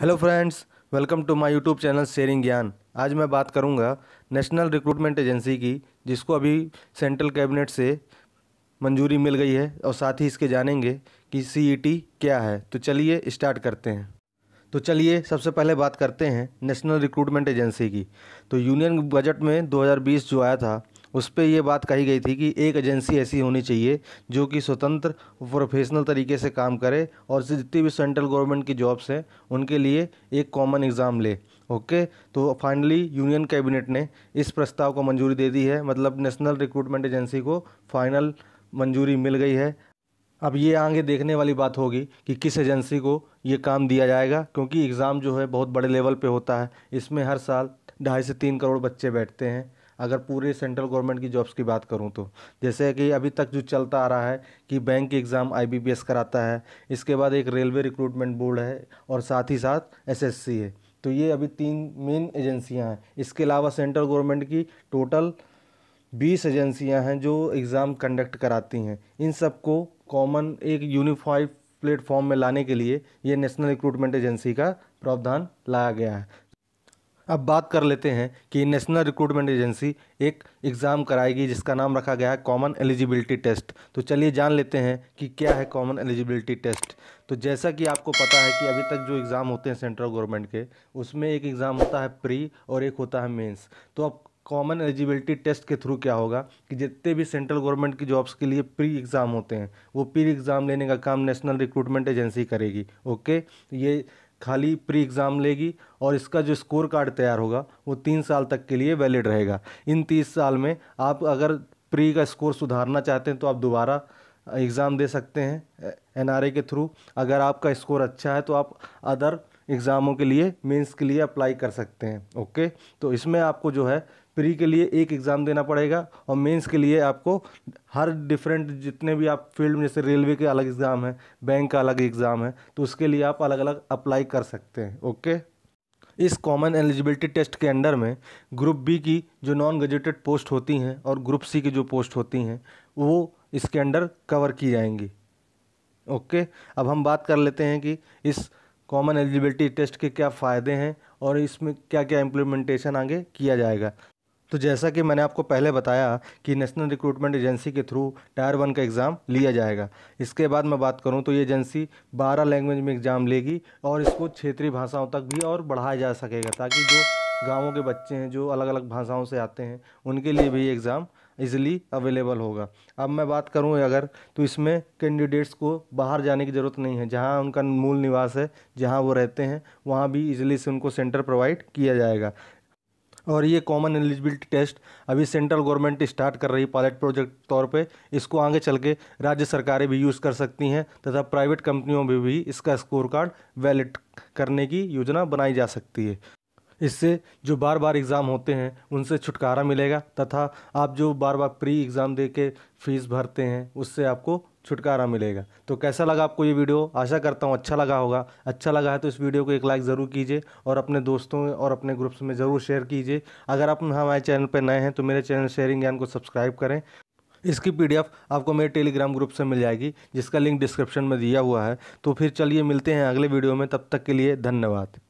hello friends welcome to my YouTube channel sharing Gyan आज मैं बात करूंगा नेशनल रिक्रूटमेंट एजेंसी की जिसको अभी सेंट्रल कैबिनेट से मंजूरी मिल गई है और साथ ही इसके जानेंगे कि सीईटी e क्या है तो चलिए स्टार्ट करते हैं तो चलिए सबसे पहले बात करते हैं नेशनल रिक्रूटमेंट एजेंसी की तो यूनियन बजट में 2020 जो आया था उस पर यह बात कही गई थी कि एक एजेंसी ऐसी होनी चाहिए जो कि स्वतंत्र प्रोफेशनल तरीके से काम करे और जितनी भी सेंट्रल गवर्नमेंट की जॉब्स हैं उनके लिए एक कॉमन एग्ज़ाम ले ओके तो फाइनली यूनियन कैबिनेट ने इस प्रस्ताव को मंजूरी दे दी है मतलब नेशनल रिक्रूटमेंट एजेंसी को फाइनल मंजूरी मिल गई है अब ये आगे देखने वाली बात होगी कि किस एजेंसी को ये काम दिया जाएगा क्योंकि एग्ज़ाम जो है बहुत बड़े लेवल पे होता है इसमें हर साल ढाई से तीन करोड़ बच्चे बैठते हैं अगर पूरे सेंट्रल गवर्नमेंट की जॉब्स की बात करूँ तो जैसे कि अभी तक जो चलता आ रहा है कि बैंक एग्ज़ाम आई कराता है इसके बाद एक रेलवे रिक्रूटमेंट बोर्ड है और साथ ही साथ एस है तो ये अभी तीन मेन एजेंसियाँ हैं इसके अलावा सेंट्रल गवर्नमेंट की टोटल बीस एजेंसियाँ हैं जो एग्ज़ाम कंडक्ट कराती हैं इन सबको कॉमन एक यूनिफाइड प्लेटफॉर्म में लाने के लिए ये नेशनल रिक्रूटमेंट एजेंसी का प्रावधान लाया गया है अब बात कर लेते हैं कि नेशनल रिक्रूटमेंट एजेंसी एक एग्ज़ाम कराएगी जिसका नाम रखा गया है कॉमन एलिजिबिलिटी टेस्ट तो चलिए जान लेते हैं कि क्या है कॉमन एलिजिबिलिटी टेस्ट तो जैसा कि आपको पता है कि अभी तक जो एग्ज़ाम होते हैं सेंट्रल गवर्नमेंट के उसमें एक एग्ज़ाम होता है प्री और एक होता है मेन्स तो अब कॉमन एलिजिबिलिटी टेस्ट के थ्रू क्या होगा कि जितने भी सेंट्रल गवर्नमेंट की जॉब्स के लिए प्री एग्ज़ाम होते हैं वो प्री एग्ज़ाम लेने का काम नेशनल रिक्रूटमेंट एजेंसी करेगी ओके ये खाली प्री एग्ज़ाम लेगी और इसका जो स्कोर कार्ड तैयार होगा वो तीन साल तक के लिए वैलिड रहेगा इन तीस साल में आप अगर प्री का स्कोर सुधारना चाहते हैं तो आप दोबारा एग्ज़ाम दे सकते हैं एनआरए के थ्रू अगर आपका स्कोर अच्छा है तो आप अदर एग्ज़ामों के लिए मेंस के लिए अप्लाई कर सकते हैं ओके तो इसमें आपको जो है प्री के लिए एक एग्ज़ाम देना पड़ेगा और मेंस के लिए आपको हर डिफरेंट जितने भी आप फील्ड में जैसे रेलवे के अलग एग्ज़ाम है बैंक का अलग एग्ज़ाम है तो उसके लिए आप अलग अलग अप्लाई कर सकते हैं ओके इस कॉमन एलिजिबिलिटी टेस्ट के अंडर में ग्रुप बी की जो नॉन ग्रेजुएटेड पोस्ट होती हैं और ग्रुप सी की जो पोस्ट होती हैं वो इसके अंडर कवर की जाएंगी ओके अब हम बात कर लेते हैं कि इस कॉमन एलिजिबिलिटी टेस्ट के क्या फ़ायदे हैं और इसमें क्या क्या इम्प्लीमेंटेशन आगे किया जाएगा तो जैसा कि मैंने आपको पहले बताया कि नेशनल रिक्रूटमेंट एजेंसी के थ्रू टायर वन का एग्ज़ाम लिया जाएगा इसके बाद मैं बात करूं तो ये एजेंसी 12 लैंग्वेज में एग्ज़ाम लेगी और इसको क्षेत्रीय भाषाओं तक भी और बढ़ाया जा सकेगा ताकि जो गाँवों के बच्चे हैं जो अलग अलग भाषाओं से आते हैं उनके लिए भी एग्ज़ाम इजीली अवेलेबल होगा अब मैं बात करूं अगर तो इसमें कैंडिडेट्स को बाहर जाने की ज़रूरत नहीं है जहां उनका मूल निवास है जहां वो रहते हैं वहां भी इजीली से उनको सेंटर प्रोवाइड किया जाएगा और ये कॉमन एलिजिबिलिटी टेस्ट अभी सेंट्रल गवर्नमेंट स्टार्ट कर रही पायलट प्रोजेक्ट तौर पे इसको आगे चल के राज्य सरकारें भी यूज़ कर सकती हैं तथा प्राइवेट कंपनियों में भी, भी इसका स्कोर कार्ड वैलिड करने की योजना बनाई जा सकती है इससे जो बार बार एग्ज़ाम होते हैं उनसे छुटकारा मिलेगा तथा आप जो बार बार प्री एग्ज़ाम दे के फीस भरते हैं उससे आपको छुटकारा मिलेगा तो कैसा लगा आपको ये वीडियो आशा करता हूँ अच्छा लगा होगा अच्छा लगा है तो इस वीडियो को एक लाइक ज़रूर कीजिए और अपने दोस्तों और अपने ग्रुप्स में ज़रूर शेयर कीजिए अगर आप हमारे चैनल पर नए हैं तो मेरे चैनल शेयरिंग ज्ञान को सब्सक्राइब करें इसकी पीडीएफ आपको मेरे टेलीग्राम ग्रुप से मिल जाएगी जिसका लिंक डिस्क्रिप्शन में दिया हुआ है तो फिर चलिए मिलते हैं अगले वीडियो में तब तक के लिए धन्यवाद